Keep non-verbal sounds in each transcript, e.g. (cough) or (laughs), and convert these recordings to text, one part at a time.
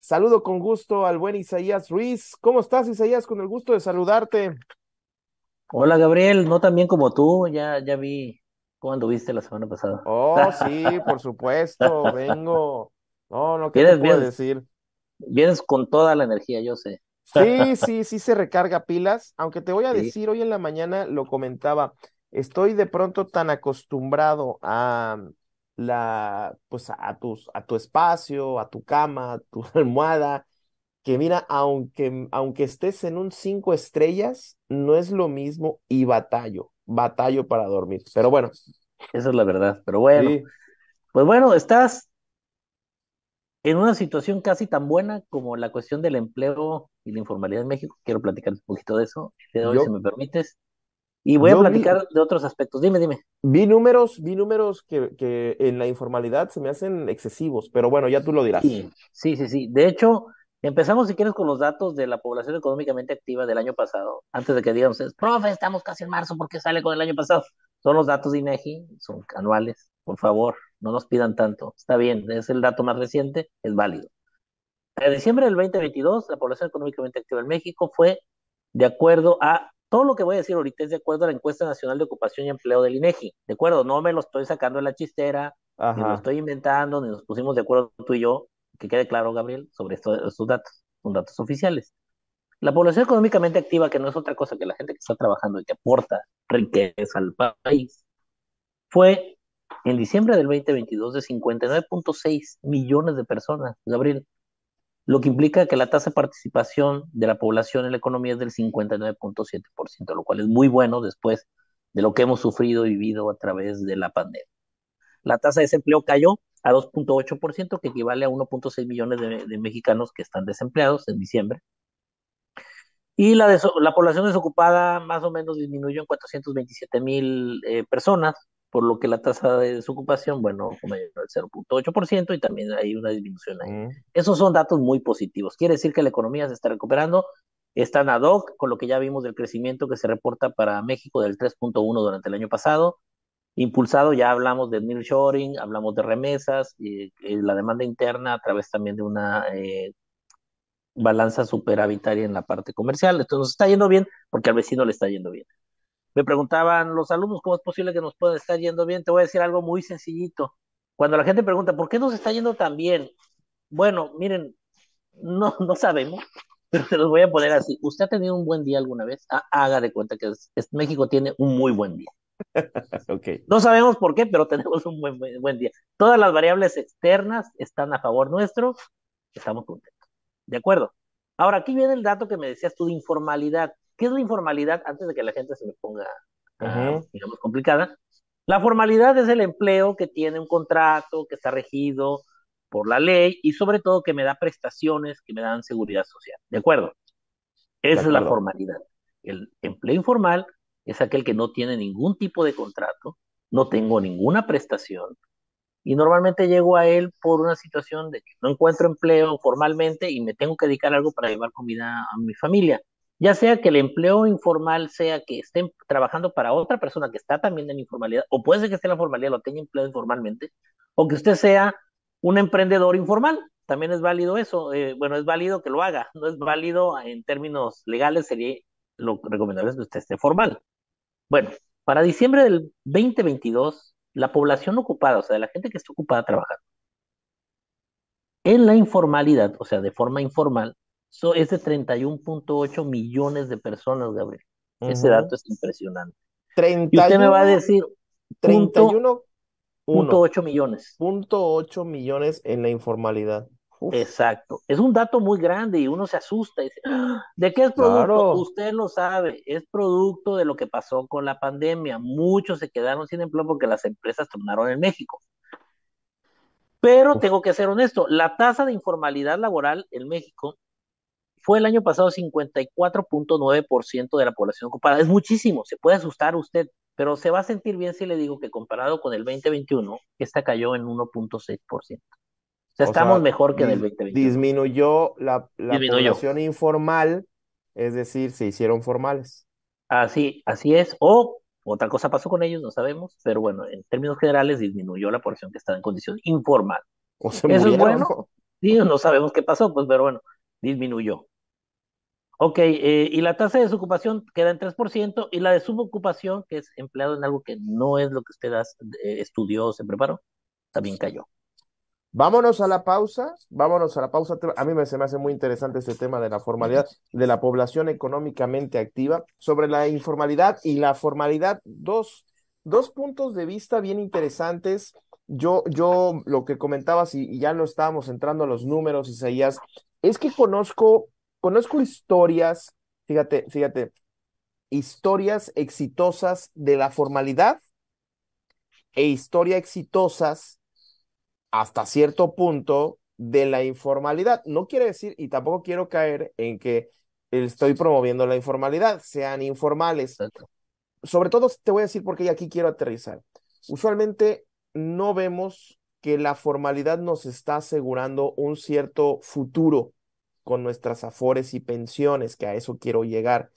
Saludo con gusto al buen Isaías Ruiz. ¿Cómo estás, Isaías? Con el gusto de saludarte. Hola, Gabriel. No tan bien como tú. Ya, ya vi cómo anduviste la semana pasada. Oh, (laughs) sí, por supuesto. Vengo. No, no, ¿qué te decir? Vienes con toda la energía, yo sé. Sí, (laughs) sí, sí se recarga pilas. Aunque te voy a decir, hoy en la mañana lo comentaba. Estoy de pronto tan acostumbrado a, la, pues a, tus, a tu espacio, a tu cama, a tu (laughs) almohada, que mira, aunque, aunque estés en un cinco estrellas, no es lo mismo y batallo, batallo para dormir. Pero bueno. Esa es la verdad, pero bueno. Pues bueno, estás en una situación casi tan buena como la cuestión del empleo y la informalidad en México. Quiero platicar un poquito de eso, si me permites. Y voy a platicar de otros aspectos. Dime, dime. Vi números, vi números que, en la informalidad se me hacen excesivos, pero bueno, ya tú lo dirás. Sí, sí, sí. De hecho, empezamos, si quieres, con los datos de la población económicamente activa del año pasado. Antes de que digan ustedes, profe, estamos casi en marzo, ¿por qué sale con el año pasado? Son los datos de INEGI, son anuales. Por favor, no nos pidan tanto. Está bien, es el dato más reciente, es válido. En diciembre del 2022, la población económicamente activa en México fue de acuerdo a todo lo que voy a decir ahorita es de acuerdo a la encuesta nacional de ocupación y empleo del INEGI. De acuerdo, no me lo estoy sacando de la chistera, ni lo estoy inventando, ni nos pusimos de acuerdo tú y yo, que quede claro, Gabriel, sobre estos datos. Son datos oficiales. La población económicamente activa, que no es otra cosa que la gente que está trabajando y que aporta riqueza al país, fue en diciembre del 2022 de 59.6 millones de personas, Gabriel lo que implica que la tasa de participación de la población en la economía es del 59.7%, lo cual es muy bueno después de lo que hemos sufrido y vivido a través de la pandemia. La tasa de desempleo cayó a 2.8%, que equivale a 1.6 millones de, mexicanos que están desempleados en diciembre. Y la, población desocupada más o menos disminuyó en 427 mil eh, personas, por lo que la tasa de desocupación, bueno, como el 0.8% y también hay una disminución ahí. Mm. Esos son datos muy positivos. Quiere decir que la economía se está recuperando, están ad hoc con lo que ya vimos del crecimiento que se reporta para México del 3.1 durante el año pasado. Impulsado, ya hablamos de nearshoring, hablamos de remesas, y eh, la demanda interna a través también de una eh, balanza superavitaria en la parte comercial. Entonces está yendo bien porque al vecino le está yendo bien me preguntaban los alumnos, ¿cómo es posible que nos pueda estar yendo bien? Te voy a decir algo muy sencillito. Cuando la gente pregunta, ¿por qué nos está yendo tan bien? Bueno, miren, no, (laughs) no sabemos, pero se los voy a poner así. ¿Usted ha tenido un buen día alguna vez? Ah, haga de cuenta que México tiene un muy buen día. (laughs) No sabemos por qué, pero tenemos un buen, buen día. Todas las variables externas están a favor nuestro, estamos contentos. ¿De acuerdo? Ahora, aquí viene el dato que me decías tú de informalidad. ¿Qué es la informalidad? Antes de que la gente se me ponga, ah, digamos, complicada. La formalidad es el empleo que tiene un contrato, que está regido por la ley y sobre todo que me da prestaciones, que me dan seguridad social. ¿De acuerdo? Esa es la formalidad. El empleo informal es aquel que no tiene ningún tipo de contrato, no tengo ninguna prestación y normalmente llego a él por una situación de que no encuentro empleo formalmente y me tengo que dedicar algo para llevar comida a mi familia ya sea que el empleo informal sea que estén trabajando para otra persona que está también en informalidad, o puede ser que esté en la formalidad, lo tenga empleado informalmente, o que usted sea un emprendedor informal, también es válido eso, eh, bueno, es válido que lo haga, no es válido en términos legales, sería lo recomendable que usted esté formal. Bueno, para diciembre del 2022, la población ocupada, o sea, la gente que está ocupada trabajando, en la informalidad, o sea, de forma informal, So, es de 31.8 millones de personas, Gabriel. Ese dato es impresionante. 31, y usted me va a decir... 31.8 millones. .8 millones en la informalidad. Exacto. Es un dato muy grande y uno se asusta y ah, ¿de qué es producto? Usted lo sabe, es producto de lo que pasó con la pandemia. Muchos se quedaron sin empleo porque las empresas tornaron en México. Pero tengo que ser honesto, la tasa de informalidad laboral en México fue el año pasado 54.9% de la población ocupada. Es muchísimo, se puede asustar usted, pero se va a sentir bien si le digo que comparado con el 2021, esta cayó en 1.6%. O sea, estamos mejor que en el 2021. Disminuyó la, población informal, es decir, se hicieron formales. Así, así es. O otra cosa pasó con ellos, no sabemos, pero bueno, en términos generales disminuyó la población que estaba en condición informal. O Eso es bueno. Sí, no sabemos qué pasó, pues, pero bueno, disminuyó. Ok, eh, y la tasa de desocupación queda en 3% y la de subocupación, que es empleado en algo que no es lo que usted eh, estudió estudió se preparó, también cayó. Vámonos a la pausa, vámonos a la pausa. A mí me, se me hace muy interesante este tema de la formalidad de la población económicamente activa, sobre la informalidad y la formalidad, dos, dos puntos de vista bien interesantes. Yo, yo lo que comentabas y, ya lo estábamos entrando a los números, Isaías, es que conozco conozco historias, fíjate, fíjate, historias exitosas de la formalidad e historias exitosas hasta cierto punto de la informalidad. No quiere decir, y tampoco quiero caer en que estoy promoviendo la informalidad, sean informales. Sobre todo te voy a decir porque aquí quiero aterrizar. Usualmente no vemos que la formalidad nos está asegurando un cierto futuro con nuestras afores y pensiones, que a eso quiero llegar.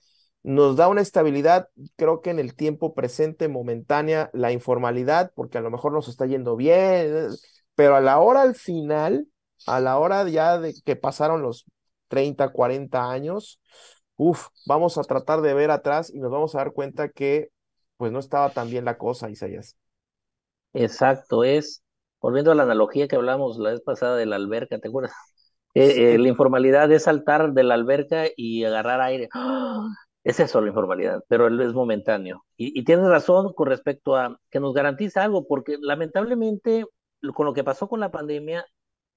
Nos da una estabilidad, creo que en el tiempo presente, momentánea, la informalidad, porque a lo mejor nos está yendo bien, pero a la hora al final, a la hora ya de que pasaron los 30, 40 años, uff, vamos a tratar de ver atrás y nos vamos a dar cuenta que pues no estaba tan bien la cosa, Isaías. Exacto, es volviendo a la analogía que hablamos la vez pasada de la alberca, ¿te acuerdas? Eh, eh, la informalidad es saltar de la alberca y agarrar aire. Esa ¡Ah! Es eso la informalidad, pero es momentáneo. Y, y, tienes razón con respecto a que nos garantiza algo, porque lamentablemente con lo que pasó con la pandemia,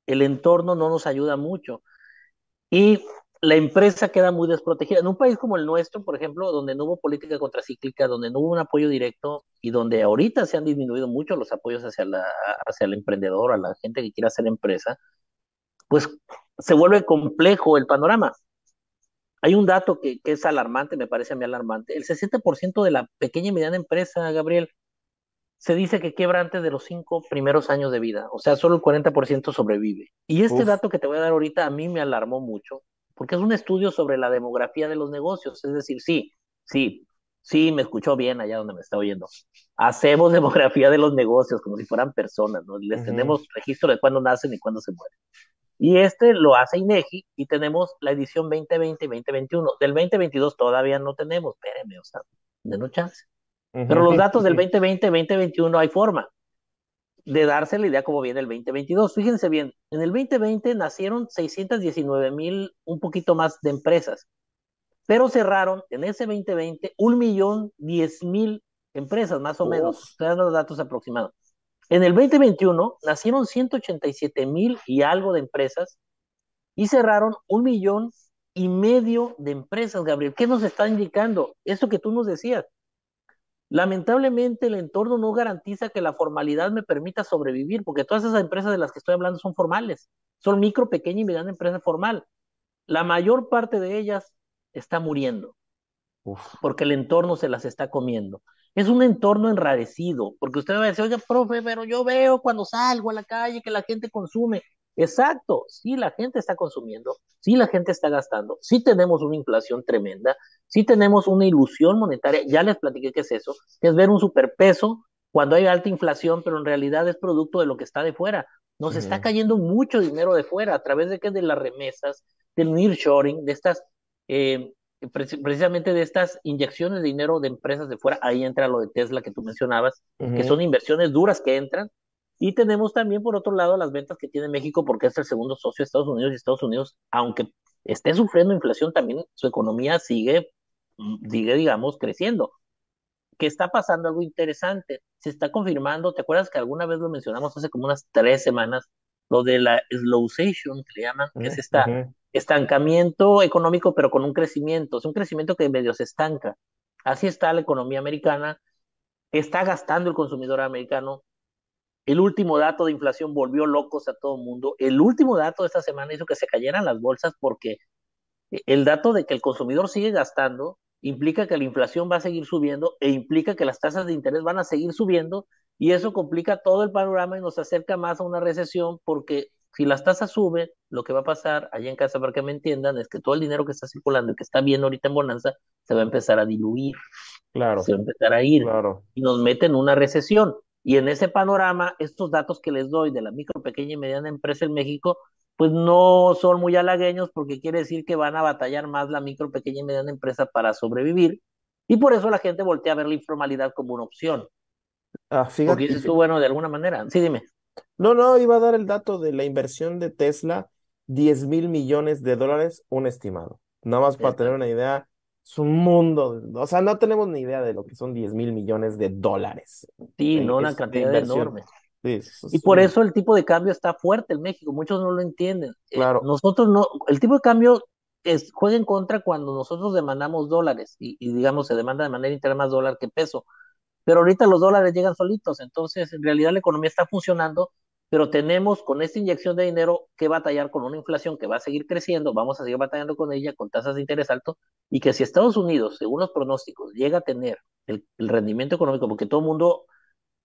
el entorno no nos ayuda mucho. Y la empresa queda muy desprotegida. En un país como el nuestro, por ejemplo, donde no hubo política contracíclica, donde no hubo un apoyo directo y donde ahorita se han disminuido mucho los apoyos hacia, la, hacia el emprendedor, a la gente que quiere hacer empresa, pues se vuelve complejo el panorama. Hay un dato que, es alarmante, me parece a mí alarmante. El 60% de la pequeña y mediana empresa, Gabriel, se dice que quiebra antes de los cinco primeros años de vida, o sea, solo el 40% sobrevive. Y este dato que te voy a dar ahorita a mí me alarmó mucho, porque es un estudio sobre la demografía de los negocios, es decir, sí, sí, sí, me escuchó bien allá donde me está oyendo. Hacemos (laughs) demografía de los negocios como si fueran personas, ¿no? Les tenemos registro de cuándo nacen y cuándo se mueren. Y este lo hace INEGI y tenemos la edición 2020 y 2021. Del 2022 todavía no tenemos, espérenme, o sea, denos chance. Pero los datos del 2020 2021 hay forma de darse la idea cómo viene el 2022. Fíjense bien, en el 2020 nacieron 619 mil, un poquito más de empresas, pero cerraron en ese 2020 un millón diez mil empresas, más o menos. menos. Ustedes los datos aproximados. En el 2021 nacieron 187 mil y algo de empresas y cerraron un millón y medio de empresas, Gabriel. ¿Qué nos está indicando? Eso que tú nos decías. Lamentablemente el entorno no garantiza que la formalidad me permita sobrevivir, porque todas esas empresas de las que estoy hablando son formales, son micro, pequeña y mediana empresa formal. La mayor parte de ellas está muriendo, porque el entorno se las está comiendo es un entorno enrarecido, porque usted va a decir, oye, profe, pero yo veo cuando salgo a la calle que la gente consume. Exacto, sí la gente está consumiendo, sí la gente está gastando, sí tenemos una inflación tremenda, sí tenemos una ilusión monetaria, ya les platiqué qué es eso, que es ver un superpeso cuando hay alta inflación, pero en realidad es producto de lo que está de fuera. Nos está cayendo mucho dinero de fuera a través de qué, de las remesas, del nearshoring, de estas eh, precisamente de estas inyecciones de dinero de empresas de fuera, ahí entra lo de Tesla que tú mencionabas, que son inversiones duras que entran. Y tenemos también, por otro lado, las ventas que tiene México, porque es el segundo socio de Estados Unidos y Estados Unidos, aunque esté sufriendo inflación, también su economía sigue, sigue digamos, creciendo. Que está pasando algo interesante, se está confirmando, ¿te acuerdas que alguna vez lo mencionamos hace como unas tres semanas? Lo de la slowdown. que le llaman, que es esta estancamiento económico, pero con un crecimiento. Es un crecimiento que medio se estanca. Así está la economía americana. Está gastando el consumidor americano. El último dato de inflación volvió locos a todo el mundo. El último dato de esta semana hizo que se cayeran las bolsas porque el dato de que el consumidor sigue gastando implica que la inflación va a seguir subiendo e implica que las tasas de interés van a seguir subiendo y eso complica todo el panorama y nos acerca más a una recesión porque si las tasas suben, lo que va a pasar allá en casa, para que me entiendan, es que todo el dinero que está circulando y que está bien ahorita en Bonanza se va a empezar a diluir. Claro. Se va a empezar a ir. Claro. Y nos mete en una recesión. Y en ese panorama, estos datos que les doy de la micro, pequeña y mediana empresa en México, pues no son muy halagueños porque quiere decir que van a batallar más la micro, pequeña y mediana empresa para sobrevivir. Y por eso la gente voltea a ver la informalidad como una opción. Ah, fíjate, porque dices tú, bueno, de alguna manera. Sí, dime. No, no, iba a dar el dato de la inversión de Tesla, 10 mil millones de dólares, un estimado. Nada más para tener una idea, es un mundo, o sea, no tenemos ni idea de lo que son 10 mil millones de dólares. Sí, no, una cantidad enorme. y por eso el tipo de cambio está fuerte en México, muchos no lo entienden. Eh, claro. nosotros no, el tipo de cambio es, juega en contra cuando nosotros demandamos dólares y, y, digamos se demanda de manera interna más dólar que peso. Pero ahorita los dólares llegan solitos, entonces en realidad la economía está funcionando pero tenemos con esta inyección de dinero que batallar con una inflación que va a seguir creciendo, vamos a seguir batallando con ella con tasas de interés alto y que si Estados Unidos, según los pronósticos, llega a tener el, rendimiento económico, porque todo el mundo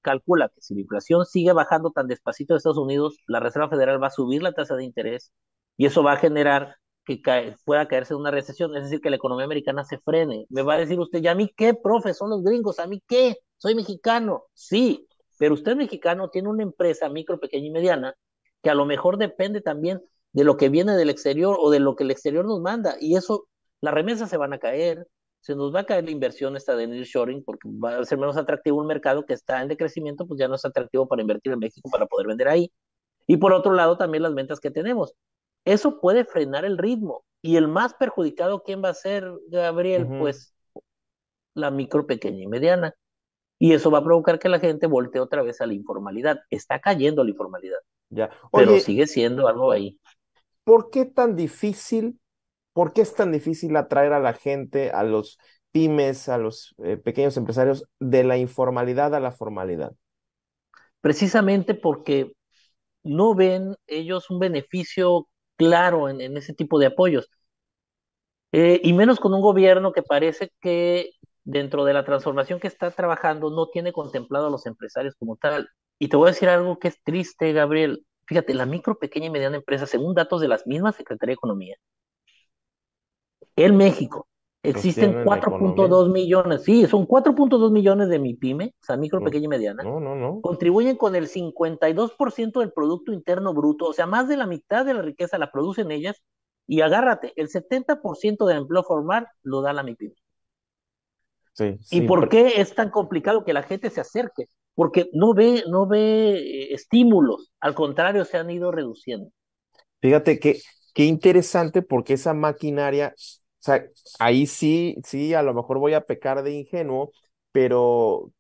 calcula que si la inflación sigue bajando tan despacito de Estados Unidos, la Reserva Federal va a subir la tasa de interés y eso va a generar que pueda caerse una recesión, es decir, que la economía americana se frene. Me va a decir usted, ¿y a mí qué, profe? Son los gringos, ¿a mí qué? Soy mexicano. Sí, pero usted mexicano tiene una empresa micro, pequeña y mediana que a lo mejor depende también de lo que viene del exterior o de lo que el exterior nos manda. Y eso, las remesas se van a caer, se nos va a caer la inversión esta de Shoring porque va a ser menos atractivo un mercado que está en decrecimiento, pues ya no es atractivo para invertir en México para poder vender ahí. Y por otro lado, también las ventas que tenemos. Eso puede frenar el ritmo. Y el más perjudicado, ¿quién va a ser, Gabriel? Pues la micro, pequeña y mediana y eso va a provocar que la gente voltee otra vez a la informalidad. Está cayendo la informalidad, pero sigue siendo algo ahí. ¿Por qué tan difícil? ¿Por qué es tan difícil atraer a la gente, a los pymes, a los eh, pequeños empresarios, de la informalidad a la formalidad? Precisamente porque no ven ellos un beneficio claro en, ese tipo de apoyos. Eh, y menos con un gobierno que parece que dentro de la transformación que está trabajando no tiene contemplado a los empresarios como tal. Y te voy a decir algo que es triste, Gabriel. Fíjate, la micro, pequeña y mediana empresa, según datos de las mismas Secretaría de Economía, en México existen 4.2 millones, sí, son 4.2 millones de MIPYME, o sea, micro, pequeña y mediana. No, Contribuyen con el 52% del Producto Interno Bruto, o sea, más de la mitad de la riqueza la producen ellas. Y agárrate, el 70% del empleo formal lo da la MIPYME. ¿Y por qué es tan complicado que la gente se acerque? Porque no ve, no ve eh, estímulos, al contrario, se han ido reduciendo. Fíjate que qué interesante porque esa maquinaria, o sea, ahí sí, sí, a lo mejor voy a pecar de ingenuo, pero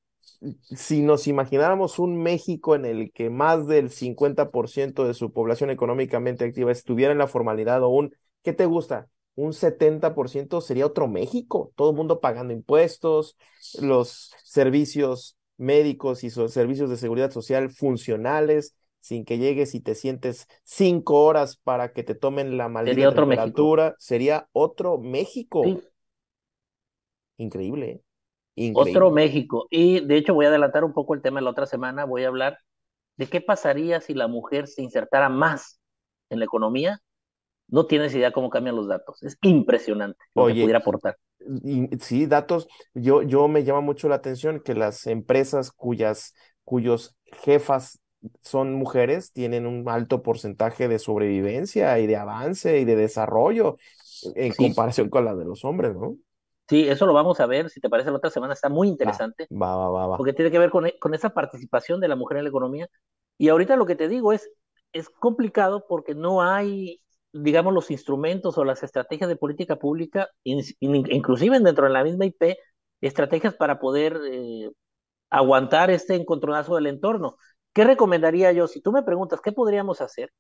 si nos imagináramos un México en el que más del 50% de su población económicamente activa estuviera en la formalidad o un, ¿qué te gusta? un 70% sería otro México, todo el mundo pagando impuestos, los servicios médicos y sus servicios de seguridad social funcionales, sin que llegues y te sientes cinco horas para que te tomen la maldita sería sería otro México. Increíble, ¿eh? Increíble. Otro México. Y de hecho voy a adelantar un poco el tema de la otra semana, voy a hablar de qué pasaría si la mujer se insertara más en la economía no tienes idea cómo cambian los datos. Es impresionante Oye, que pudiera aportar. sí, datos. Yo, yo me llama mucho la atención que las empresas cuyas, cuyos jefas son mujeres tienen un alto porcentaje de sobrevivencia y de avance y de desarrollo en comparación con la de los hombres, ¿no? Sí, eso lo vamos a ver, si te parece, la otra semana está muy interesante. Va, va, va, va. Porque tiene que ver con, con, esa participación de la mujer en la economía. Y ahorita lo que te digo es, es complicado porque no hay digamos, los instrumentos o las estrategias de política pública, inclusive dentro de la misma IP, estrategias para poder eh, aguantar este encontronazo del entorno. ¿Qué recomendaría yo? Si tú me preguntas, ¿qué podríamos hacer?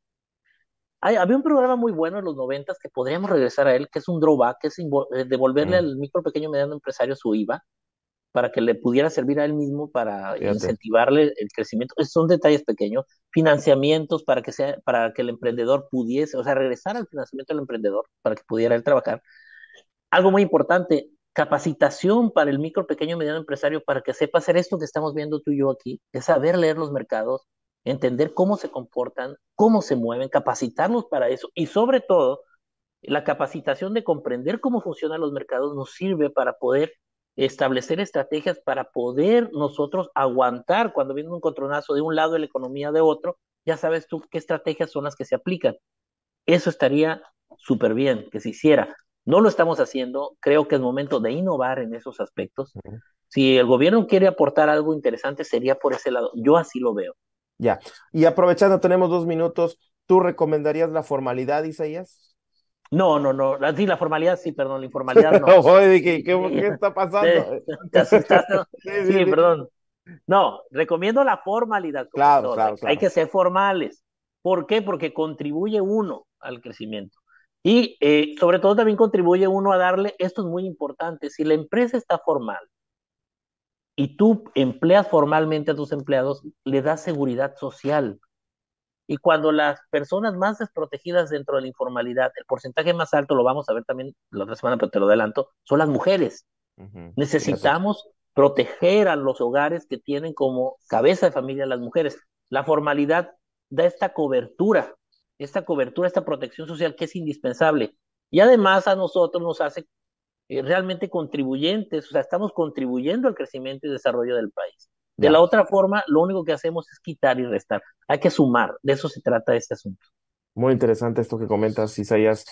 había un programa muy bueno en los noventas que podríamos regresar a él, que es un drawback, que es eh, devolverle mm. al micro, pequeño mediano empresario su IVA para que le pudiera servir a él mismo para incentivarle el crecimiento. son detalles pequeños, financiamientos para que sea para que el emprendedor pudiese, o sea, regresar al financiamiento del emprendedor para que pudiera él trabajar. Algo muy importante, capacitación para el micro, pequeño y mediano empresario para que sepa hacer esto que estamos viendo tú y yo aquí, es saber leer los mercados, entender cómo se comportan, cómo se mueven, capacitarlos para eso y sobre todo la capacitación de comprender cómo funcionan los mercados nos sirve para poder establecer estrategias para poder nosotros aguantar cuando viene un contronazo de un lado de la economía de otro, ya sabes tú qué estrategias son las que se aplican. Eso estaría súper bien que se hiciera. No lo estamos haciendo, creo que es momento de innovar en esos aspectos. Si el gobierno quiere aportar algo interesante, sería por ese lado. Yo así lo veo. Ya, y aprovechando, tenemos dos minutos, ¿tú recomendarías la formalidad, Isaías? No, no, no. Sí, la formalidad sí, perdón, la informalidad (laughs) no. ¿qué, está pasando? (laughs) sí, perdón. No, recomiendo la formalidad. Claro, claro, claro, Hay que ser formales. ¿Por qué? Porque contribuye uno al crecimiento. Y eh, sobre todo también contribuye uno a darle, esto es muy importante, si la empresa está formal y tú empleas formalmente a tus empleados, le das seguridad social y cuando las personas más desprotegidas dentro de la informalidad, el porcentaje más alto, lo vamos a ver también la otra semana, pero te lo adelanto, son las mujeres. Necesitamos proteger a los hogares que tienen como cabeza de familia las mujeres. La formalidad da esta cobertura, esta cobertura, esta protección social que es indispensable. Y además a nosotros nos hace eh, realmente contribuyentes, o sea, estamos contribuyendo al crecimiento y desarrollo del país. De la otra forma, lo único que hacemos es quitar y restar. Hay que sumar. De eso se trata este asunto. Muy interesante esto que comentas, Isaías.